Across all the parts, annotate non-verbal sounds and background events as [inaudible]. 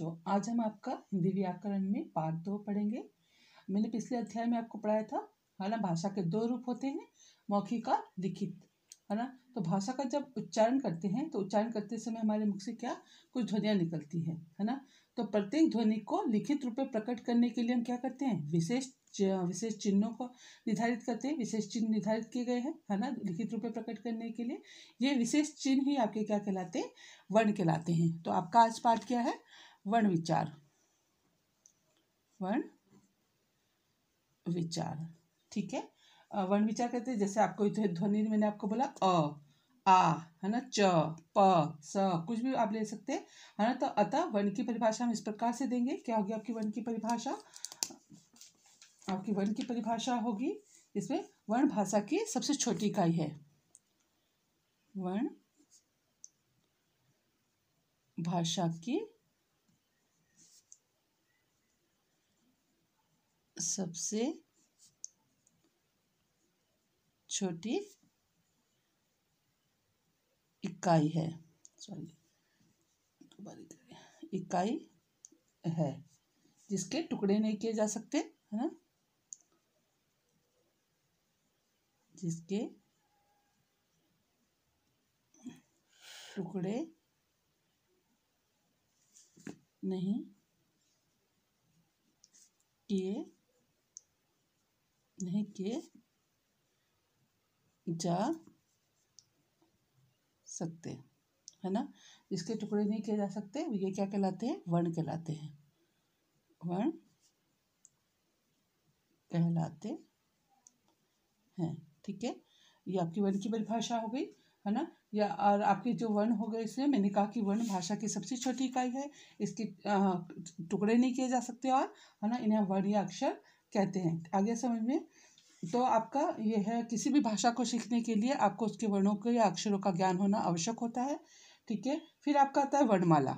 बच्चों आज हम आपका हिंदी व्याकरण में पाठ दो पढ़ेंगे मैंने पिछले अध्याय में आपको पढ़ाया था है ना भाषा के दो रूप होते हैं मौखिक और लिखित है ना तो भाषा का जब उच्चारण करते हैं तो उच्चारण करते समय हमारे मुख से क्या कुछ ध्वनियाँ निकलती है है ना तो प्रत्येक ध्वनि को लिखित रूप में प्रकट करने के लिए हम क्या करते हैं विशेष विशेष चिन्हों को निर्धारित करते हैं विशेष चिन्ह निर्धारित किए गए हैं है ना लिखित रूप में प्रकट करने के लिए ये विशेष चिन्ह ही आपके क्या कहलाते हैं वर्ण कहलाते हैं तो आपका आज पाठ क्या है वर्ण विचार वर्ण विचार ठीक है वर्ण विचार कहते हैं जैसे आपको ध्वनि मैंने आपको बोला अ आ है ना च प स कुछ भी आप ले सकते हैं है ना तो अतः वर्ण की परिभाषा हम इस प्रकार से देंगे क्या होगी आपकी वर्ण की परिभाषा आपकी वर्ण की परिभाषा होगी इसमें वर्ण भाषा की सबसे छोटी इकाई है वर्ण भाषा की सबसे छोटी इकाई है सॉरी इकाई है जिसके टुकड़े नहीं किए जा सकते है ना जिसके टुकड़े नहीं किए लिखने के जा सकते है ना इसके टुकड़े नहीं किए जा सकते ये क्या कहलाते हैं वर्ण कहलाते हैं वर्ण कहलाते हैं ठीक है ये आपकी वर्ण की परिभाषा हो गई है ना या और आपके जो वर्ण हो गए इसमें मैंने कहा कि वर्ण भाषा की सबसे छोटी इकाई है इसके टुकड़े नहीं किए जा सकते और है ना इन्हें वर्ण या अक्षर कहते हैं आगे समझ में तो आपका यह है किसी भी भाषा को सीखने के लिए आपको उसके वर्णों के या अक्षरों का ज्ञान होना आवश्यक होता है ठीक है फिर आपका आता है वर्णमाला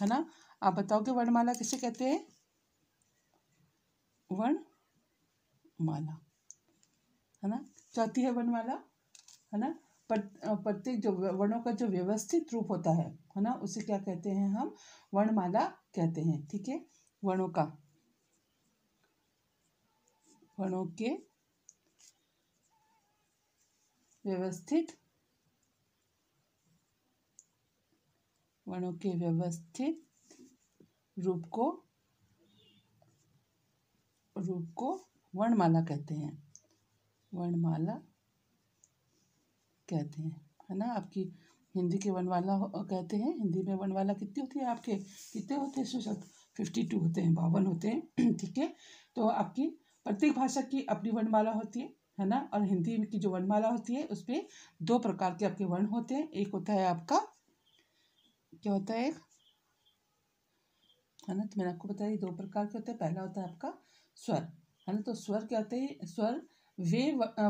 है ना आप बताओ कि वर्णमाला किसे कहते हैं वर्णमाला है ना चौथी है वर्णमाला है ना प्रत्येक जो वर्णों का जो व्यवस्थित रूप होता है है ना उसे क्या कहते हैं हम वर्णमाला कहते हैं ठीक है वर्णों का कणों के व्यवस्थित वर्णों के व्यवस्थित रूप को रूप को वर्णमाला कहते हैं वर्णमाला कहते हैं है ना आपकी हिंदी के वनवाला कहते हैं हिंदी में वनवाला कितनी होती है आपके कितने होते हैं सुशक फिफ्टी टू होते हैं बावन होते हैं [clears throat] ठीक है तो आपकी प्रत्येक भाषा की अपनी वर्णमाला होती है है ना और हिंदी की जो वर्णमाला होती है उसमें दो प्रकार के आपके वर्ण होते हैं एक होता है आपका क्या होता है एक है ना तो मैंने आपको बताया दो प्रकार के होते हैं पहला होता है आपका स्वर है ना तो स्वर क्या होते हैं स्वर वे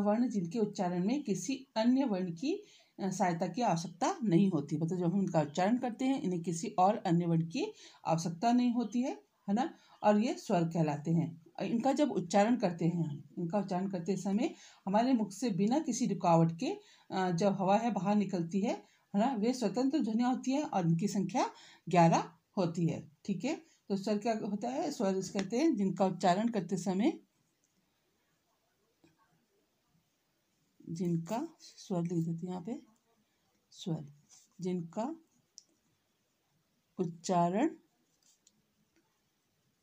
वर्ण जिनके उच्चारण में किसी अन्य वर्ण की सहायता की आवश्यकता नहीं होती मतलब जब हम इनका उच्चारण करते हैं इन्हें किसी और अन्य वर्ण की आवश्यकता नहीं होती है है ना और ये स्वर कहलाते हैं इनका जब उच्चारण करते हैं हम इनका उच्चारण करते समय हमारे मुख से बिना किसी रुकावट के जब हवा है बाहर निकलती है है ना वे स्वतंत्र ध्वनियाँ होती है और इनकी संख्या ग्यारह होती है ठीक है तो स्वर क्या होता है स्वर कहते हैं जिनका उच्चारण करते समय जिनका स्वर लिख देते यहाँ पे स्वर जिनका उच्चारण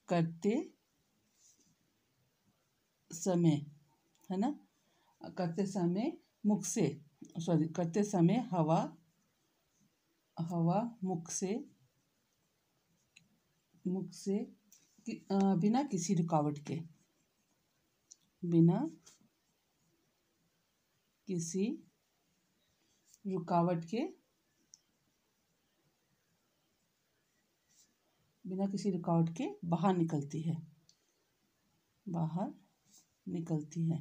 करते समय है ना करते समय मुख से सॉरी करते समय हवा हवा मुख से मुख से कि, आ, बिना किसी रुकावट के बिना किसी रुकावट के बिना किसी रुकावट के बाहर निकलती है बाहर निकलती है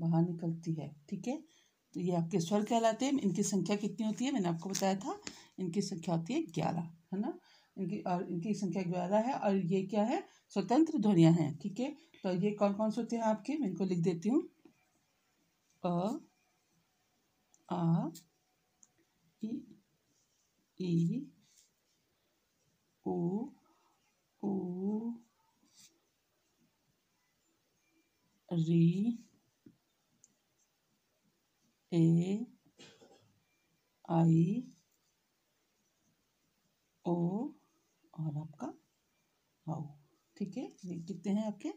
बाहर निकलती है ठीक है तो ये आपके स्वर कहलाते हैं इनकी संख्या कितनी होती है मैंने आपको बताया था इनकी संख्या होती है ग्यारह है ना इनकी और इनकी संख्या ग्यारह है और ये क्या है स्वतंत्र ध्वनिया हैं ठीक है तो ये कौन कौन से होते हैं आपके मैं इनको लिख देती हूँ अ आ ई ई ओ ओ री ए आई ओ और आपका आओ ठीक है ये कितने हैं आपके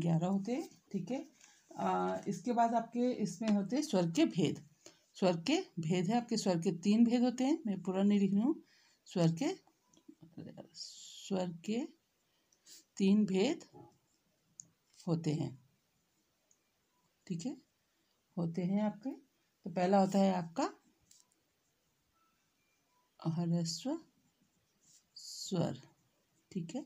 ग्यारह होते हैं ठीक है इसके बाद आपके इसमें होते हैं स्वर के भेद स्वर के भेद है आपके स्वर के तीन भेद होते हैं मैं पूरा नहीं लिख रही हूँ स्वर के स्वर के तीन भेद होते हैं ठीक है होते हैं आपके तो पहला होता है आपका अहरस्व स्वर ठीक है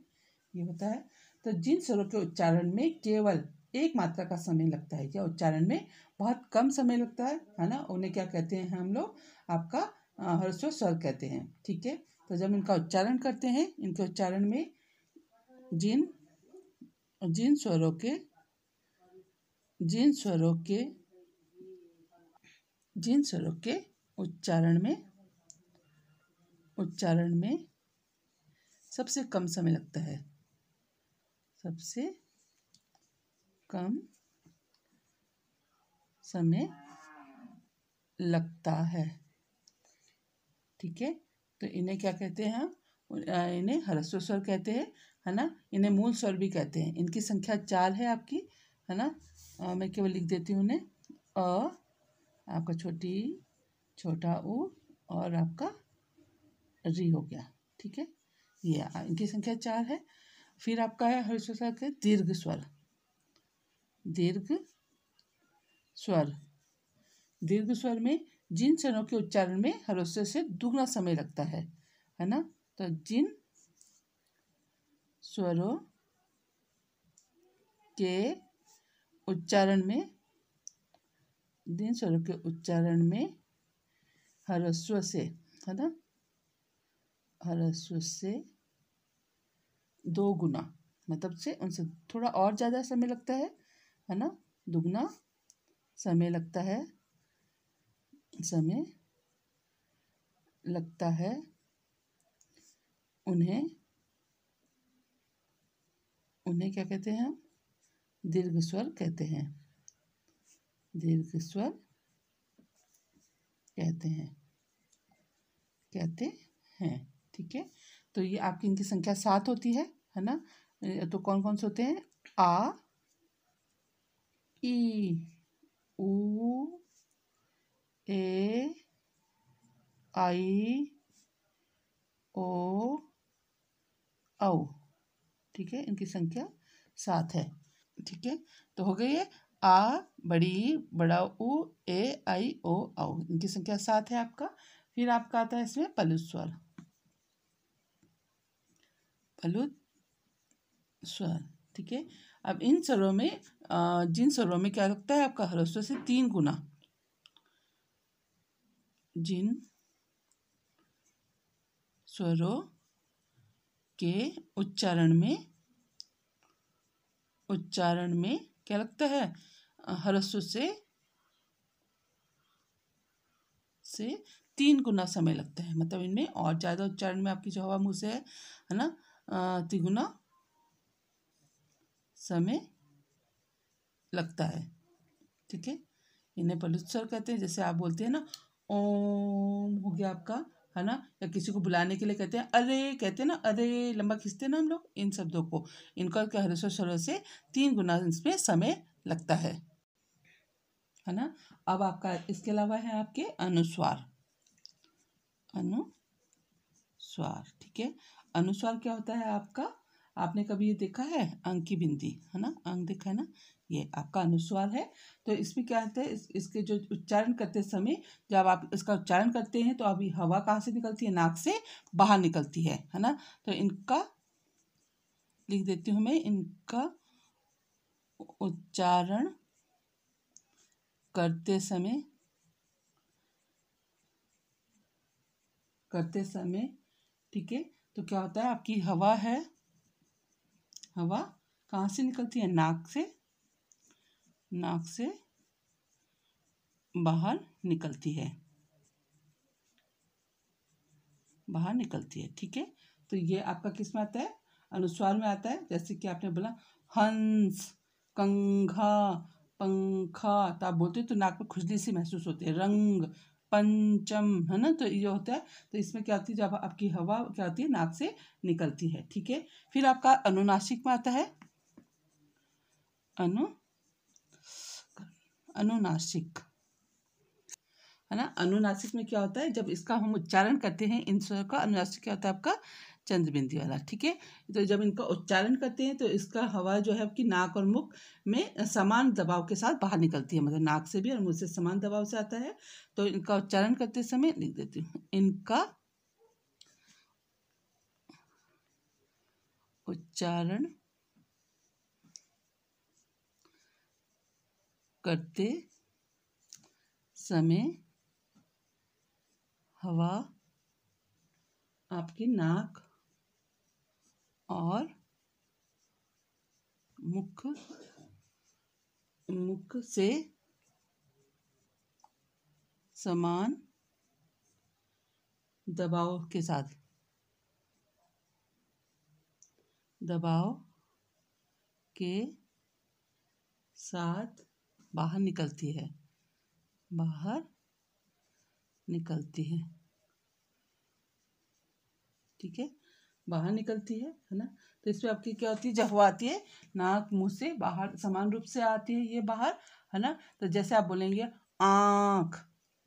ये होता है तो जिन स्वरों के उच्चारण में केवल एक मात्रा का समय लगता है या उच्चारण में बहुत कम समय लगता है है ना उन्हें क्या कहते हैं हम लोग आपका हर्ष स्वर कहते हैं ठीक है तो जब इनका उच्चारण करते हैं इनके उच्चारण में जिन जिन स्वरों के जिन स्वरों के जिन स्वरों के उच्चारण में उच्चारण में सबसे कम समय लगता है सबसे कम समय लगता है ठीक है तो इन्हें क्या कहते हैं हम इन्हें ह्रस्व स्वर कहते हैं है ना इन्हें मूल स्वर भी कहते हैं इनकी संख्या चार है आपकी है ना आ, मैं केवल लिख देती हूँ उन्हें अ आपका छोटी छोटा ऊ और आपका री हो गया ठीक है ये इनकी संख्या चार है फिर आपका है हर्ष स्वर के दीर्घ स्वर दीर्घ स्वर दीर्घ स्वर में जिन स्वरों के उच्चारण में हरोस्व से दुगना समय लगता है है ना तो जिन स्वरों के उच्चारण में जिन स्वरों के उच्चारण में हरस्व से है ना हरस्व से दो गुना मतलब से उनसे थोड़ा और ज़्यादा समय लगता है है ना दुगना समय लगता है समय लगता है उन्हें उन्हें क्या कहते हैं हम दीर्घ स्वर कहते हैं दीर्घ स्वर कहते हैं कहते हैं ठीक है तो ये आपकी इनकी संख्या सात होती है है ना तो कौन कौन से होते हैं आ ई ऊ ए आई ओ औ ठीक है इनकी संख्या सात है ठीक है तो हो गई है आ बड़ी बड़ा उ ए आई ओ औ इनकी संख्या सात है आपका फिर आपका आता है इसमें पलुत स्वर पलुत स्वर ठीक है अब इन स्वरों में जिन स्वरों में क्या लगता है आपका हरस्व से तीन गुना जिन स्वरों के उच्चारण में उच्चारण में क्या लगता है हरस्व से से तीन गुना समय लगता है मतलब इनमें और ज़्यादा उच्चारण में आपकी जो हवा मुंह से है है ना तिगुना समय लगता है ठीक है इन्हें पलुस्वर कहते हैं जैसे आप बोलते हैं ना ओम हो गया आपका है ना या किसी को बुलाने के लिए कहते हैं अरे कहते हैं ना अरे लंबा खींचते हैं ना हम लोग इन शब्दों को इनको क्या हरस्व स्वर से तीन गुना इसमें समय लगता है है ना अब आपका इसके अलावा है आपके अनुस्वार अनुस्वार ठीक है अनुस्वार क्या होता है आपका आपने कभी ये देखा है अंग की बिंदी है ना अंग देखा है ना ये आपका अनुस्वार है तो इसमें क्या होता है इस, इसके जो उच्चारण करते समय जब आप इसका उच्चारण करते हैं तो अभी हवा कहाँ से निकलती है नाक से बाहर निकलती है है ना तो इनका लिख देती हूँ मैं इनका उच्चारण करते समय करते समय ठीक है तो क्या होता है आपकी हवा है हवा कहाँ से निकलती है नाक से नाक से बाहर निकलती है बाहर निकलती है ठीक है तो ये आपका किस में आता है अनुस्वार में आता है जैसे कि आपने बोला हंस कंघा पंखा तो आप बोलते हैं तो नाक में खुजली सी महसूस होती है रंग पंचम है ना तो ये होता है तो इसमें क्या होती है जब आपकी हवा क्या होती है नाक से निकलती है ठीक है फिर आपका अनुनासिक में आता है अनु अनुनासिक है ना अनुनासिक में क्या होता है जब इसका हम उच्चारण करते हैं इन स्वर का अनुनासिक क्या होता है आपका चंद्रबिंदी वाला ठीक है तो जब इनका उच्चारण करते हैं तो इसका हवा जो है आपकी नाक और मुख में समान दबाव के साथ बाहर निकलती है मतलब नाक से भी और मुँह से समान दबाव से आता है तो इनका उच्चारण करते समय लिख देती हूँ इनका उच्चारण करते समय हवा आपकी नाक और मुख मुख से समान दबाव के साथ दबाव के साथ बाहर निकलती है बाहर निकलती है ठीक है बाहर निकलती है है ना तो इसमें आपकी क्या होती है जब आती है नाक मुंह से बाहर समान रूप से आती है ये बाहर है ना तो जैसे आप बोलेंगे आँख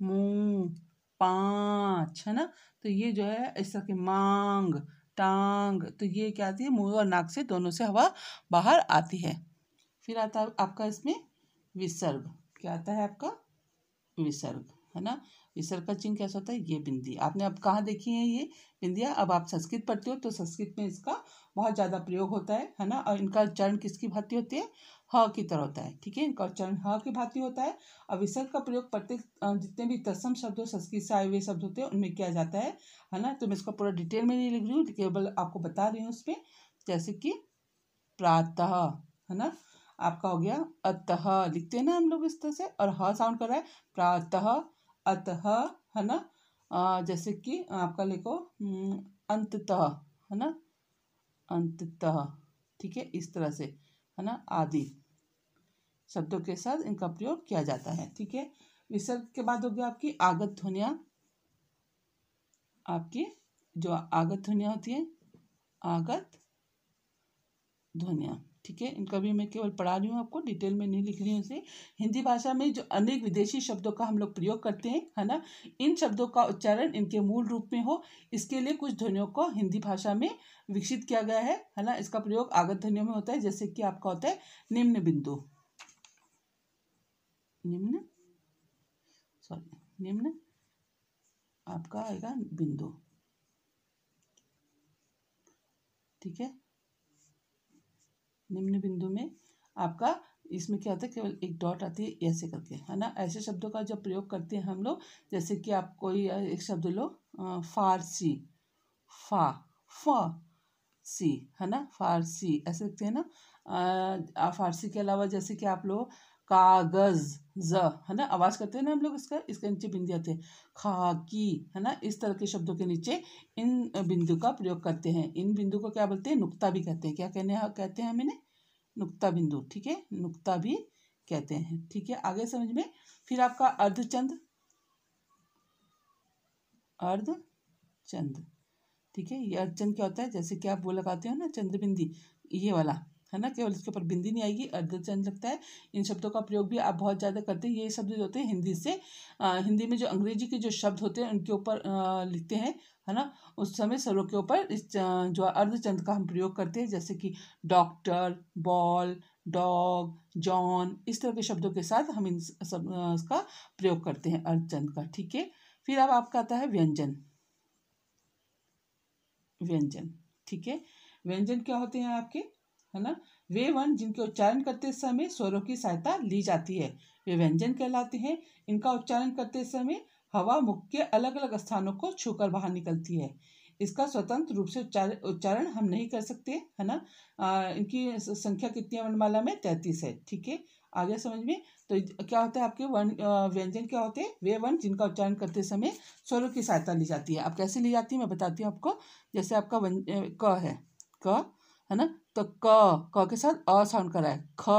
मुंह पाँच है ना तो ये जो है इस तरह की मांग टांग तो ये क्या आती है मुंह और नाक से दोनों से हवा बाहर आती है फिर आता है आपका इसमें विसर्ग क्या आता है आपका विसर्ग है ना ये सर्कल चिन्ह कैसा होता है ये बिंदी आपने अब कहाँ देखी है ये बिंदिया अब आप संस्कृत पढ़ते हो तो संस्कृत में इसका बहुत ज़्यादा प्रयोग होता है है ना और इनका चरण किसकी भांति होती है ह की तरह होता है ठीक है इनका चरण ह की भांति होता है और विसर्ग का प्रयोग प्रत्येक जितने भी तत्सम शब्द हो संस्कृत से आए हुए शब्द होते हैं उनमें किया जाता है है ना तो मैं इसका पूरा डिटेल में नहीं लिख रही हूँ केवल आपको बता रही हूँ उसमें जैसे कि प्रातः है ना आपका हो गया अतः लिखते हैं ना हम लोग इस तरह से और ह साउंड कर रहा है प्रातः अतः है ना आ, जैसे कि आपका लिखो हम्म, अंततः है ना अंततः ठीक है इस तरह से है ना आदि शब्दों के साथ इनका प्रयोग किया जाता है ठीक है विसर्ग के बाद हो गया आपकी आगत ध्वनिया आपकी जो आगत ध्वनिया होती है आगत ध्वनिया ठीक है इनका भी मैं केवल पढ़ा रही हूँ आपको डिटेल में नहीं लिख रही हूँ इसे हिंदी भाषा में जो अनेक विदेशी शब्दों का हम लोग प्रयोग करते हैं है ना इन शब्दों का उच्चारण इनके मूल रूप में हो इसके लिए कुछ ध्वनियों को हिंदी भाषा में विकसित किया गया है है ना इसका प्रयोग आगत ध्वनियों में होता है जैसे कि आपका होता है निम्न बिंदु निम्न सॉरी निम्न आपका आएगा बिंदु ठीक है निम्न बिंदु में आपका इसमें क्या होता है केवल एक डॉट आती है ऐसे करके है ना ऐसे शब्दों का जब प्रयोग करते हैं हम लोग जैसे कि आप कोई एक शब्द लो फारसी फा फा सी है ना फारसी ऐसे लिखते हैं ना फारसी के अलावा जैसे कि आप लोग कागज ज है ना आवाज़ करते हैं ना हम लोग इसका इसके नीचे बिंदी आते हैं खाकी है ना इस तरह के शब्दों के नीचे इन बिंदु का प्रयोग करते हैं इन बिंदु को क्या बोलते हैं नुक्ता भी कहते हैं क्या कहने है? कहते हैं हम इन्हें नुक्ता बिंदु ठीक है नुक्ता भी कहते हैं ठीक है आगे समझ में फिर आपका अर्धचंद चंद ठीक है ये अर्धचंद क्या होता है जैसे कि आप वो लगाते हो ना चंद्रबिंदी ये वाला है ना केवल इसके ऊपर बिंदी नहीं आएगी अर्धचंद लगता है इन शब्दों का प्रयोग भी आप बहुत ज़्यादा करते हैं ये शब्द जो होते हैं हिंदी से आ, हिंदी में जो अंग्रेजी के जो शब्द होते हैं उनके ऊपर लिखते हैं है ना उस समय सरों के ऊपर इस जो अर्धचंद का हम प्रयोग करते हैं जैसे कि डॉक्टर बॉल डॉग जॉन इस तरह के शब्दों के साथ हम इन सब का प्रयोग करते हैं अर्धचंद का ठीक है फिर अब आपका आता है व्यंजन व्यंजन ठीक है व्यंजन क्या होते हैं आपके है ना वे वन जिनके उच्चारण करते समय स्वरों की सहायता ली जाती है वे व्यंजन कहलाते हैं इनका उच्चारण करते समय हवा मुख के अलग अलग स्थानों को छूकर बाहर निकलती है इसका स्वतंत्र रूप से उच्चारण हम नहीं कर सकते है ना आ, इनकी संख्या कितनी है वर्णमाला में तैतीस है ठीक है आगे समझ में तो क्या होता है आपके वर्ण व्यंजन क्या होते हैं वे वर्ण जिनका उच्चारण करते समय स्वरों की सहायता ली जाती है अब कैसे ली जाती है मैं बताती हूँ आपको जैसे आपका वन क है क है ना तो क क के साथ अ साउंड कराए है ख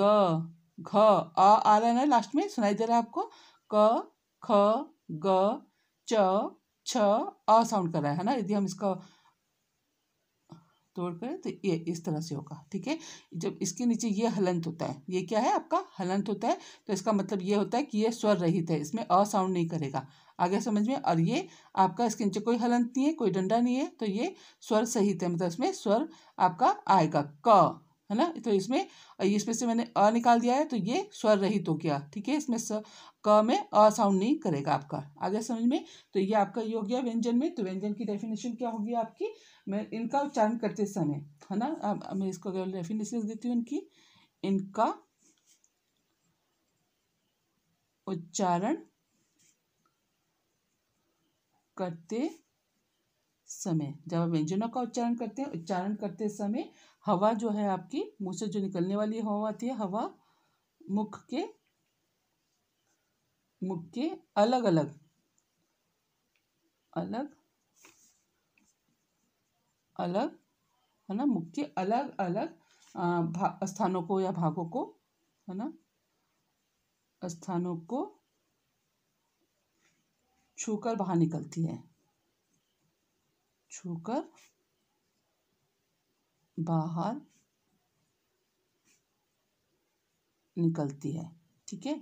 ग घ आ आ रहा है ना लास्ट में सुनाई दे रहा है आपको क ख ग च छ अ साउंड कर है ना यदि हम इसका तोड़ करें तो ये इस तरह से होगा ठीक है जब इसके नीचे ये हलंत होता है ये क्या है आपका हलंत होता है तो इसका मतलब ये होता है कि ये स्वर रहित है इसमें अ साउंड नहीं करेगा आ गया समझ में और ये आपका इसके नीचे कोई हलंत नहीं है कोई डंडा नहीं है तो ये स्वर सहित है मतलब इसमें स्वर आपका आएगा क है ना तो इसमें इसमें से मैंने अ निकाल दिया है तो ये स्वर रहित हो गया ठीक है इसमें स, क में अ साउंड नहीं करेगा आपका आ गया समझ में तो ये आपका ये हो गया व्यंजन में तो व्यंजन की डेफिनेशन क्या होगी आपकी मैं इनका उच्चारण करते समय है ना अब मैं इसको डेफिनेशन देती हूँ इनकी इनका उच्चारण करते समय जब आप व्यंजनों का उच्चारण करते हैं उच्चारण करते समय हवा जो है आपकी मुंह से जो निकलने वाली हवा है हवा मुख के मुख के अलग अलग अलग अलग है ना मुख के अलग अलग स्थानों को या भागों को है ना स्थानों को छूकर बाहर निकलती है छूकर बाहर निकलती है ठीक है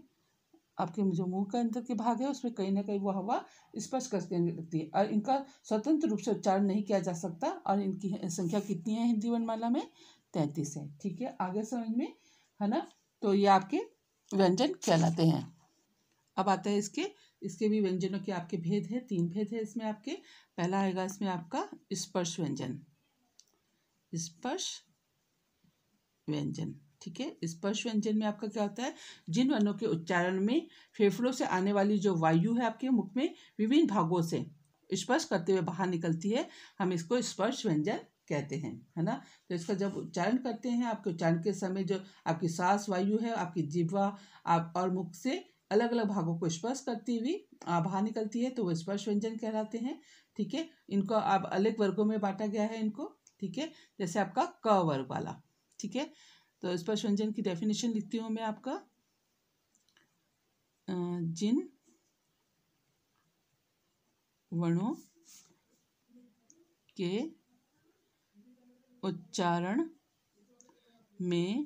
आपके जो मुंह के अंदर के भाग है उसमें कहीं ना कहीं वो हवा स्पर्श करते लगती है और इनका स्वतंत्र रूप से उच्चारण नहीं किया जा सकता और इनकी संख्या कितनी है हिंदी वर्णमाला में तैंतीस है ठीक है आगे समझ में है ना तो ये आपके व्यंजन कहलाते हैं अब आते हैं इसके इसके भी व्यंजनों के आपके भेद है तीन भेद है इसमें आपके पहला आएगा इसमें आपका स्पर्श व्यंजन स्पर्श व्यंजन ठीक है स्पर्श व्यंजन में आपका क्या होता है जिन वर्णों के उच्चारण में फेफड़ों से आने वाली जो वायु है आपके मुख में विभिन्न भागों से स्पर्श करते हुए बाहर निकलती है हम इसको स्पर्श व्यंजन कहते हैं है ना तो इसका जब उच्चारण करते हैं आपके उच्चारण के समय जो आपकी सांस वायु है आपकी जीवा आप और मुख से अलग अलग भागों को स्पर्श करती हुई आभा निकलती है तो वो स्पर्श व्यंजन कहलाते हैं ठीक है इनको आप अलग वर्गों में बांटा गया है इनको ठीक है जैसे आपका क वर्ग वाला ठीक है तो स्पर्श व्यंजन की डेफिनेशन लिखती हूँ मैं आपका जिन वर्णों के उच्चारण में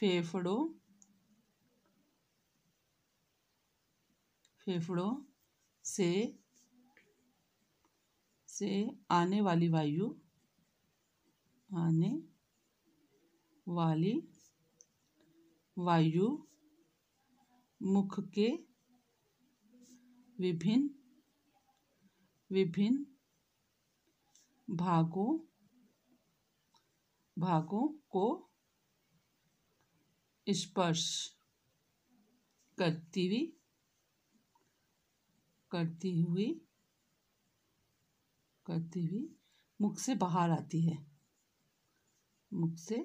फेफड़ों फेफड़ों से से आने वाली वायु आने वाली वायु मुख के विभिन्न विभिन्न भागों भागों को स्पर्श करती हुई करती हुई करती हुई मुख से बाहर आती है मुख से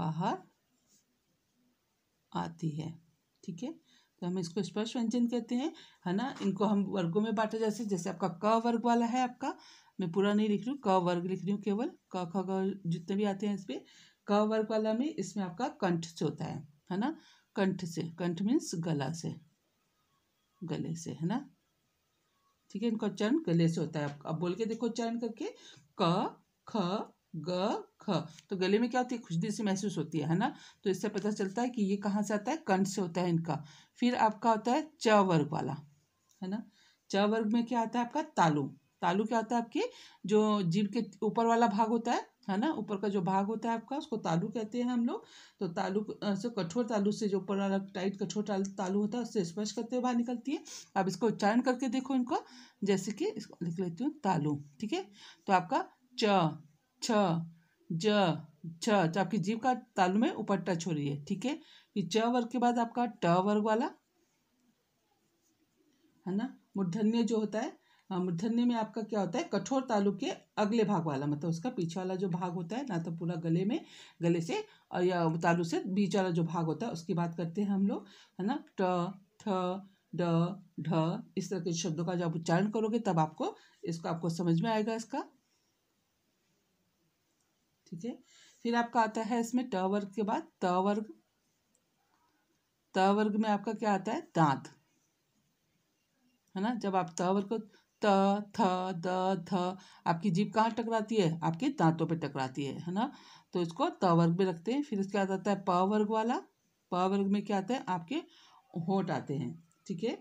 बाहर आती है ठीक है तो हम इसको स्पर्श व्यंजन कहते हैं है ना इनको हम वर्गों में बांटा जैसे जैसे आपका क वर्ग वाला है आपका मैं पूरा नहीं लिख रही हूँ क वर्ग लिख रही हूँ केवल क ख जितने भी आते हैं इस पर क वर्ग वाला में इसमें आपका कंठ से होता है है ना कंठ से कंठ मीन्स गला से गले से है ना ठीक है इनका उच्चारण गले से होता है अब बोल के देखो उच्चारण करके क ख ग ख तो गले में क्या होती है खुशदी सी महसूस होती है है ना तो इससे पता चलता है कि ये कहाँ से आता है कंठ से होता है इनका फिर आपका होता है च वर्ग वाला है ना च वर्ग में क्या आता है आपका तालु तालु क्या होता है आपके जो जीव के ऊपर वाला भाग होता है है ना ऊपर का जो भाग होता है आपका उसको तालू कहते हैं हम लोग तो तालू से कठोर तालू से जो ऊपर वाला टाइट कठोर तालू होता है उससे स्पर्श करते हुए बाहर निकलती है आप इसको उच्चारण करके देखो इनका जैसे कि इसको लिख लेती हूँ तालू ठीक है तो आपका च छ ज छ आपकी जीव का तालू में ऊपर टच हो रही है ठीक है ये च वर्ग के बाद आपका ट वर्ग वाला है ना मूर्धन्य जो होता है हाँ, मूर्धन्य में आपका क्या होता है कठोर तालु के अगले भाग वाला मतलब उसका पीछे वाला जो भाग होता है ना तो पूरा गले में गले से या तालु से बीच वाला जो भाग होता है उसकी बात करते हैं हम लोग है ना ट थ ड ढ इस तरह के शब्दों का जब उच्चारण करोगे तब आपको इसको आपको समझ में आएगा इसका ठीक है फिर आपका आता है इसमें ट वर्ग के बाद त वर्ग त वर्ग में आपका क्या आता है दांत है ना जब आप त वर्ग को त थ द ध आपकी जीप कहाँ टकराती है आपके दांतों पे टकराती है है ना तो इसको त वर्ग में रखते हैं फिर इसके बाद आता है प वर्ग वाला प वर्ग में क्या आता है आपके होठ आते हैं ठीक है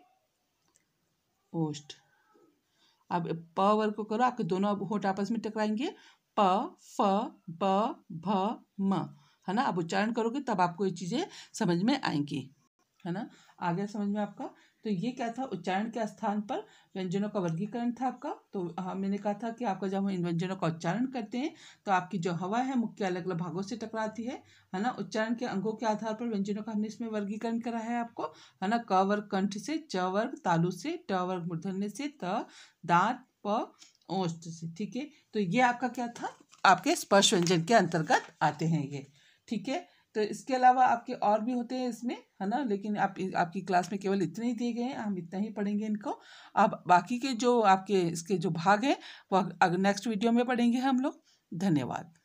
ओष्ठ अब प वर्ग को करो आपके दोनों होठ आपस में टकराएंगे प फ ब भ म है ना आप उच्चारण करोगे तब आपको ये चीज़ें समझ में आएंगी है ना आ गया समझ में आपका तो ये क्या था उच्चारण के स्थान पर व्यंजनों का वर्गीकरण था आपका तो हाँ मैंने कहा था कि आपका जब हम इन व्यंजनों का उच्चारण करते हैं तो आपकी जो हवा है मुख्य अलग अलग भागों से टकराती है है ना उच्चारण के अंगों के आधार पर व्यंजनों का हमने इसमें वर्गीकरण करा है आपको है ना क वर्ग कंठ से च वर्ग तालु से ट वर्ग मूर्धन्य से त दात प ओष्ठ से ठीक है तो ये आपका क्या था आपके स्पर्श व्यंजन के अंतर्गत आते हैं ये ठीक है तो इसके अलावा आपके और भी होते हैं इसमें है ना लेकिन आप आपकी क्लास में केवल इतने ही दिए गए हैं हम इतना ही पढ़ेंगे इनको अब बाकी के जो आपके इसके जो भाग हैं वो नेक्स्ट वीडियो में पढ़ेंगे हम लोग धन्यवाद